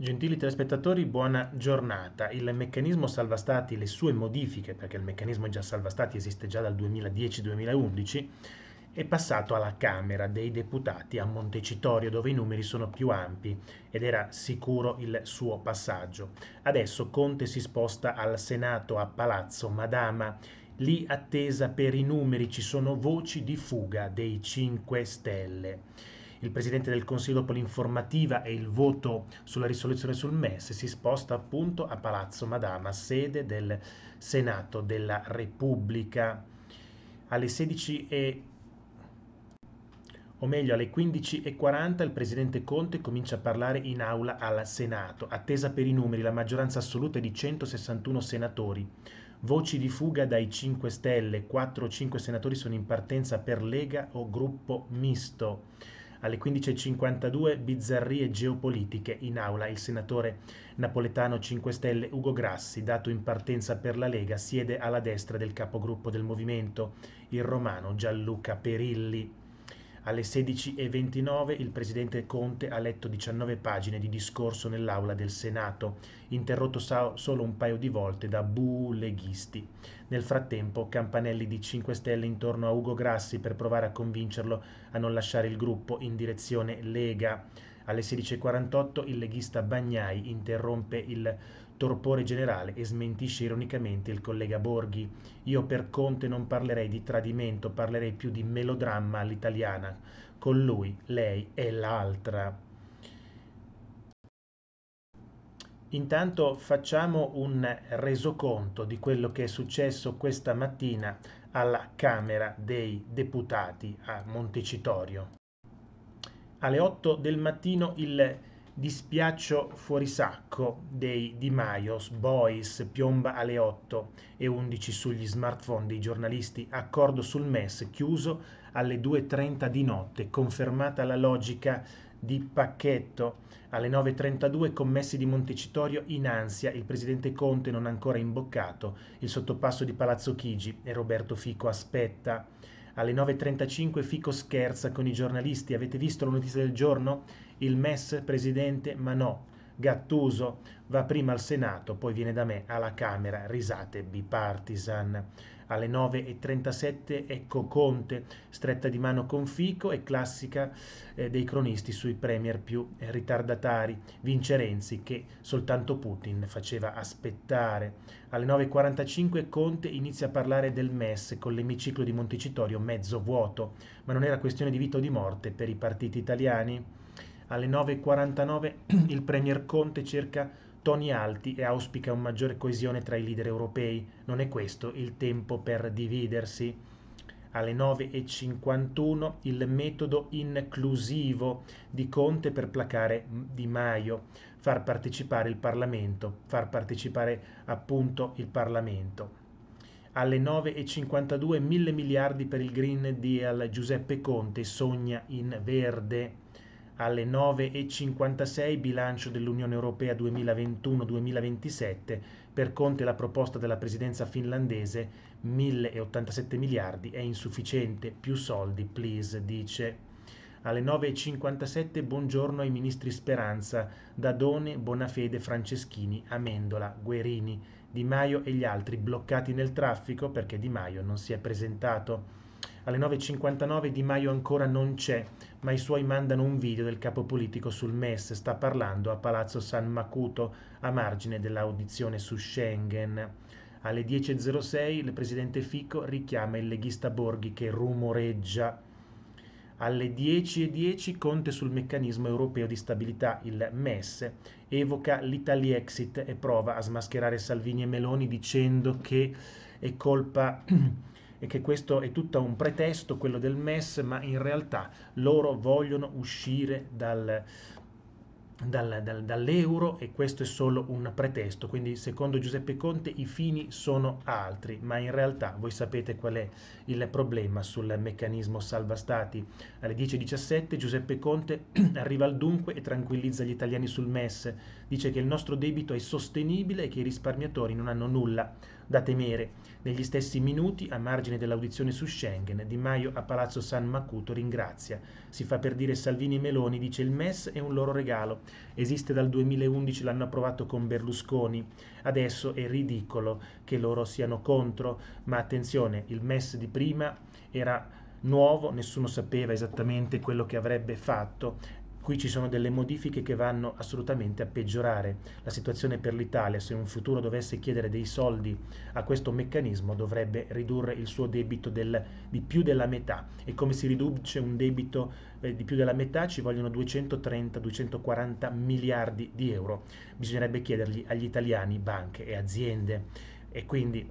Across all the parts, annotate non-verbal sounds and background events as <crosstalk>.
Gentili telespettatori, buona giornata. Il meccanismo salva stati, le sue modifiche, perché il meccanismo già salva stati esiste già dal 2010-2011, è passato alla Camera dei Deputati a Montecitorio, dove i numeri sono più ampi ed era sicuro il suo passaggio. Adesso Conte si sposta al Senato a Palazzo Madama. Lì attesa per i numeri ci sono voci di fuga dei 5 Stelle il Presidente del Consiglio dopo l'informativa e il voto sulla risoluzione sul MES si sposta appunto a Palazzo Madama, sede del Senato della Repubblica. Alle 16 e o meglio alle 15.40 il presidente Conte comincia a parlare in aula al Senato. Attesa per i numeri, la maggioranza assoluta è di 161 senatori. Voci di fuga dai 5 Stelle, 4 o 5 senatori sono in partenza per Lega o gruppo misto alle 15.52 bizzarrie geopolitiche in aula il senatore napoletano 5 Stelle Ugo Grassi, dato in partenza per la Lega, siede alla destra del capogruppo del movimento, il romano Gianluca Perilli. Alle 16.29 il presidente Conte ha letto 19 pagine di discorso nell'aula del Senato, interrotto solo un paio di volte da buu leghisti. Nel frattempo, campanelli di 5 Stelle intorno a Ugo Grassi per provare a convincerlo a non lasciare il gruppo in direzione Lega. Alle 16.48 il leghista Bagnai interrompe il torpore generale e smentisce ironicamente il collega Borghi. Io per Conte non parlerei di tradimento, parlerei più di melodramma all'italiana. Con lui, lei è l'altra. Intanto facciamo un resoconto di quello che è successo questa mattina alla Camera dei Deputati a Montecitorio. Alle 8 del mattino il Dispiaccio fuori sacco dei Di Maios, Bois, piomba alle 8 e 11 sugli smartphone dei giornalisti, accordo sul MES chiuso alle 2.30 di notte, confermata la logica di pacchetto. Alle 9.32 commessi di Montecitorio in ansia, il presidente Conte non ancora imboccato, il sottopasso di Palazzo Chigi e Roberto Fico aspetta. Alle 9.35 Fico scherza con i giornalisti, avete visto la notizia del giorno? il MES presidente ma no, Gattuso va prima al Senato, poi viene da me alla Camera, risate bipartisan. Alle 9.37 ecco Conte, stretta di mano con Fico e classica eh, dei cronisti sui premier più eh, ritardatari. Vince Renzi che soltanto Putin faceva aspettare. Alle 9.45 Conte inizia a parlare del MES con l'emiciclo di Montecitorio mezzo vuoto, ma non era questione di vita o di morte per i partiti italiani. Alle 9.49 <clears throat> il Premier Conte cerca toni alti e auspica un maggiore coesione tra i leader europei. Non è questo il tempo per dividersi. Alle 9.51 il metodo inclusivo di Conte per placare Di Maio, far partecipare il Parlamento, far partecipare appunto il Parlamento alle 9.52 mille miliardi per il Green Deal Giuseppe Conte sogna in verde alle 9.56 bilancio dell'Unione Europea 2021-2027, per Conte la proposta della presidenza finlandese 1.087 miliardi è insufficiente, più soldi please, dice. Alle 9.57 buongiorno ai ministri Speranza, Dadone, Bonafede, Franceschini, Amendola, Guerini, Di Maio e gli altri bloccati nel traffico perché Di Maio non si è presentato. Alle 9.59 Di Maio ancora non c'è, ma i suoi mandano un video del capo politico sul MES, sta parlando a Palazzo San Macuto a margine dell'audizione su Schengen. Alle 10.06 il presidente Fico richiama il leghista Borghi che rumoreggia. Alle 10.10 Conte sul meccanismo europeo di stabilità, il MES, evoca l'Italia Exit e prova a smascherare Salvini e Meloni dicendo che è colpa <clears throat> e che questo è tutto un pretesto, quello del MES, ma in realtà loro vogliono uscire dal, dal, dal, dall'euro e questo è solo un pretesto, quindi secondo Giuseppe Conte i fini sono altri, ma in realtà voi sapete qual è il problema sul meccanismo salva stati. Alle 10.17 Giuseppe Conte <clears throat> arriva al dunque e tranquillizza gli italiani sul MES, dice che il nostro debito è sostenibile e che i risparmiatori non hanno nulla da temere. Negli stessi minuti, a margine dell'audizione su Schengen, Di Maio a Palazzo San Macuto ringrazia. Si fa per dire Salvini e Meloni, dice il MES è un loro regalo esiste dal 2011, l'hanno approvato con Berlusconi, adesso è ridicolo che loro siano contro, ma attenzione, il MES di prima era nuovo, nessuno sapeva esattamente quello che avrebbe fatto, Qui ci sono delle modifiche che vanno assolutamente a peggiorare la situazione per l'Italia. Se in futuro dovesse chiedere dei soldi a questo meccanismo dovrebbe ridurre il suo debito del, di più della metà. E come si riduce un debito eh, di più della metà ci vogliono 230-240 miliardi di euro. Bisognerebbe chiedergli agli italiani, banche e aziende. E quindi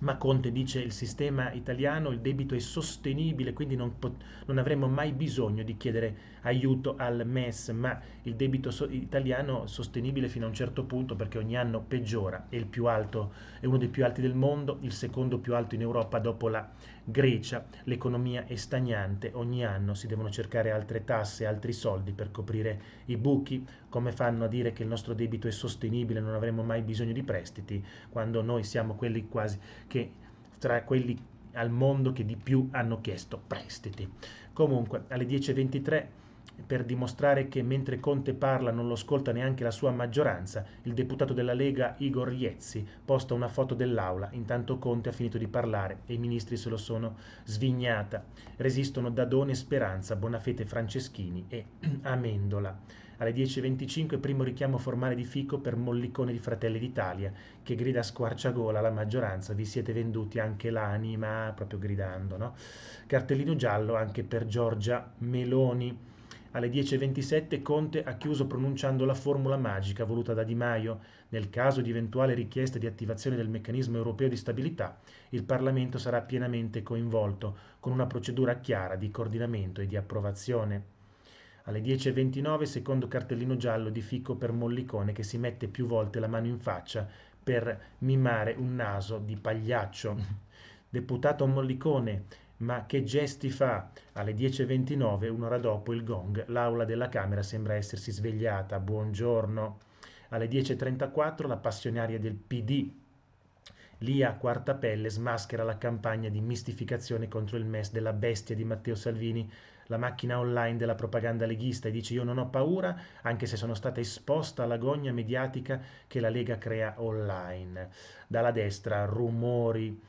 ma Conte dice che il sistema italiano, il debito è sostenibile, quindi non, pot- non, avremo mai bisogno di chiedere aiuto al MES, ma il debito so- italiano è sostenibile fino a un certo punto perché ogni anno peggiora, è, alto, è, uno dei più alti del mondo, il secondo più alto in Europa dopo la Grecia, l'economia è stagnante, ogni anno si devono cercare altre tasse, altri soldi per coprire i buchi, come fanno a dire che il nostro debito è sostenibile, non avremo mai bisogno di prestiti, quando noi siamo quelli quasi che tra quelli al mondo che di più hanno chiesto prestiti. Comunque alle 10.23 per dimostrare che mentre Conte parla non lo ascolta neanche la sua maggioranza, il deputato della Lega Igor Iezzi posta una foto dell'aula, intanto Conte ha finito di parlare e i ministri se lo sono svignata. Resistono Dadone Speranza, Bonafete Franceschini e <clears throat> Amendola. Alle 10.25 primo richiamo formale di Fico per Mollicone di Fratelli d'Italia, che grida a squarciagola alla maggioranza, vi siete venduti anche l'anima, proprio gridando, no? Cartellino giallo anche per Giorgia Meloni alle 10.27 Conte ha chiuso pronunciando la formula magica voluta da Di Maio. Nel caso di eventuale richiesta di attivazione del meccanismo europeo di stabilità, il Parlamento sarà pienamente coinvolto, con una procedura chiara di coordinamento e di approvazione. Alle 10.29 secondo cartellino giallo di Ficco per Mollicone che si mette più volte la mano in faccia per mimare un naso di pagliaccio. <laughs> Deputato Mollicone, ma che gesti fa? Alle 10.29, un'ora dopo il gong, l'aula della Camera sembra essersi svegliata. Buongiorno. Alle 10.34 la passionaria del PD, Lia Quartapelle, smaschera la campagna di mistificazione contro il MES della bestia di Matteo Salvini, la macchina online della propaganda leghista, e dice io non ho paura, anche se sono stata esposta all'agonia mediatica che la Lega crea online. Dalla destra rumori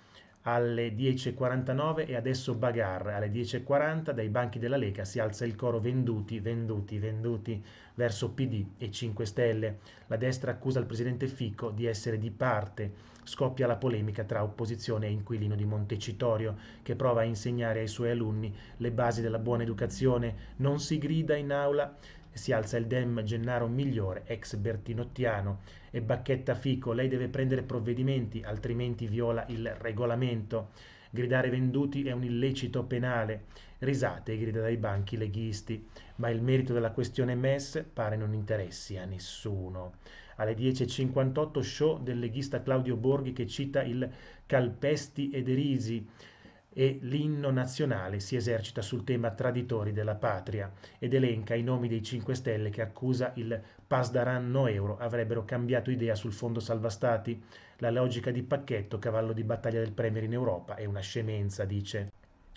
alle 10.49 e adesso Bagarre alle 10.40 dai banchi della Lega si alza il coro venduti, venduti, venduti verso PD e 5 Stelle. La destra accusa il presidente Fico di essere di parte. Scoppia la polemica tra opposizione e inquilino di Montecitorio che prova a insegnare ai suoi alunni le basi della buona educazione. Non si grida in aula. Si alza il dem Gennaro Migliore, ex Bertinottiano e Bacchetta Fico, lei deve prendere provvedimenti, altrimenti viola il regolamento. Gridare venduti è un illecito penale. Risate e grida dai banchi leghisti, ma il merito della questione MES pare non interessi a nessuno. Alle 10.58 show del leghista Claudio Borghi che cita il Calpesti e Derisi e l'inno nazionale si esercita sul tema traditori della patria ed elenca i nomi dei 5 Stelle che accusa il Pasdaran no euro avrebbero cambiato idea sul fondo salva stati. La logica di pacchetto, cavallo di battaglia del Premier in Europa, è una scemenza, dice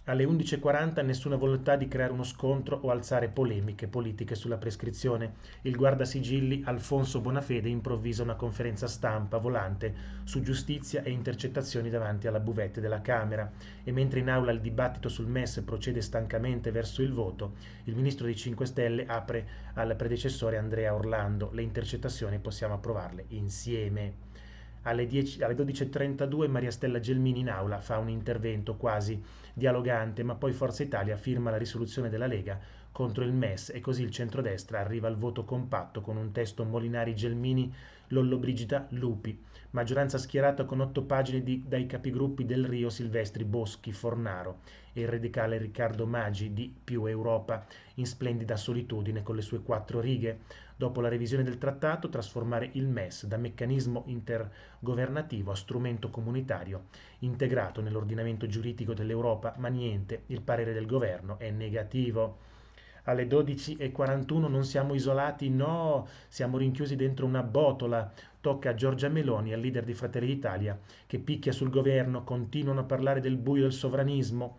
alle 11.40 nessuna volontà di creare uno scontro o alzare polemiche politiche sulla prescrizione. Il guardasigilli Alfonso Bonafede improvvisa una conferenza stampa volante su giustizia e intercettazioni davanti alla buvette della Camera e mentre in aula il dibattito sul MES procede stancamente verso il voto, il ministro dei 5 Stelle apre al predecessore Andrea Orlando. Le intercettazioni possiamo approvarle insieme alle, 10, alle 12.32 Maria Stella Gelmini in aula fa un intervento quasi dialogante, ma poi Forza Italia firma la risoluzione della Lega contro il MES e così il centrodestra arriva al voto compatto con un testo Molinari-Gelmini, Lollobrigida, Lupi, maggioranza schierata con otto pagine di, dai capigruppi del Rio Silvestri Boschi, Fornaro e il radicale Riccardo Maggi di Più Europa in splendida solitudine con le sue quattro righe dopo la revisione del trattato, trasformare il MES da meccanismo intergovernativo a strumento comunitario integrato nell'ordinamento giuridico dell'Europa, ma niente, il parere del governo è negativo alle 12.41 non siamo isolati, no, siamo rinchiusi dentro una botola. Tocca a Giorgia Meloni, al leader di Fratelli d'Italia, che picchia sul governo, continuano a parlare del buio del sovranismo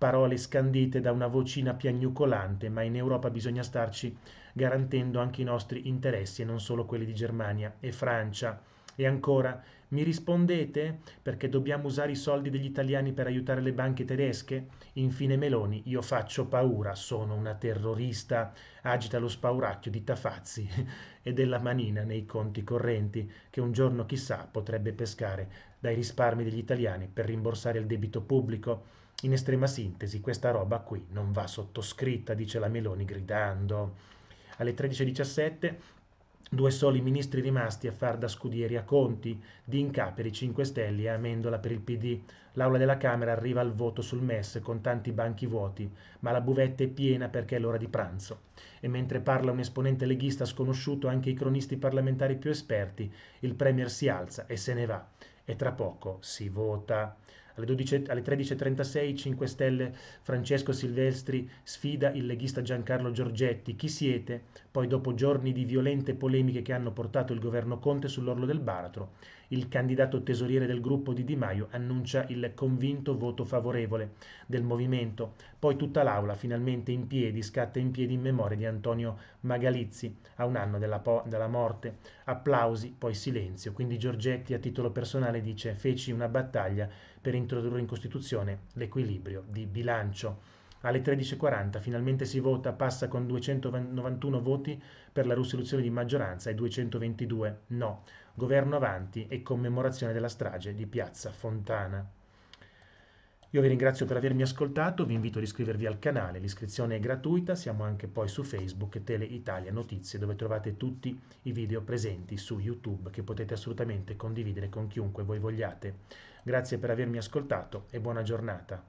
parole scandite da una vocina piagnucolante, ma in Europa bisogna starci garantendo anche i nostri interessi e non solo quelli di Germania e Francia. E ancora, mi rispondete perché dobbiamo usare i soldi degli italiani per aiutare le banche tedesche? Infine Meloni, io faccio paura, sono una terrorista, agita lo spauracchio di Tafazzi <laughs> e della manina nei conti correnti che un giorno chissà potrebbe pescare dai risparmi degli italiani per rimborsare il debito pubblico in estrema sintesi, questa roba qui non va sottoscritta, dice la Meloni gridando. Alle 13.17 Due soli ministri rimasti a far da scudieri a Conti, D'Inca per i 5 Stelle e Amendola per il PD. L'aula della Camera arriva al voto sul MES con tanti banchi vuoti, ma la buvetta è piena perché è l'ora di pranzo. E mentre parla un esponente leghista sconosciuto anche i cronisti parlamentari più esperti, il Premier si alza e se ne va. E tra poco si vota. Alle, 12, alle 13.36 5 Stelle Francesco Silvestri sfida il leghista Giancarlo Giorgetti. Chi siete? Poi dopo giorni di violente polemiche che hanno portato il governo Conte sull'orlo del baratro, il candidato tesoriere del gruppo di Di Maio annuncia il convinto voto favorevole del movimento. Poi tutta l'Aula, finalmente in piedi, scatta in piedi in memoria di Antonio Magalizzi, a un anno della, po- dalla morte. Applausi, poi silenzio. Quindi Giorgetti a titolo personale dice feci una battaglia per introdurre in Costituzione l'equilibrio di bilancio alle 13.40 finalmente si vota, passa con 291 voti per la risoluzione di maggioranza e 222 no. Governo avanti e commemorazione della strage di Piazza Fontana. Io vi ringrazio per avermi ascoltato, vi invito ad iscrivervi al canale, l'iscrizione è gratuita, siamo anche poi su Facebook Tele Italia Notizie dove trovate tutti i video presenti su YouTube che potete assolutamente condividere con chiunque voi vogliate. Grazie per avermi ascoltato e buona giornata.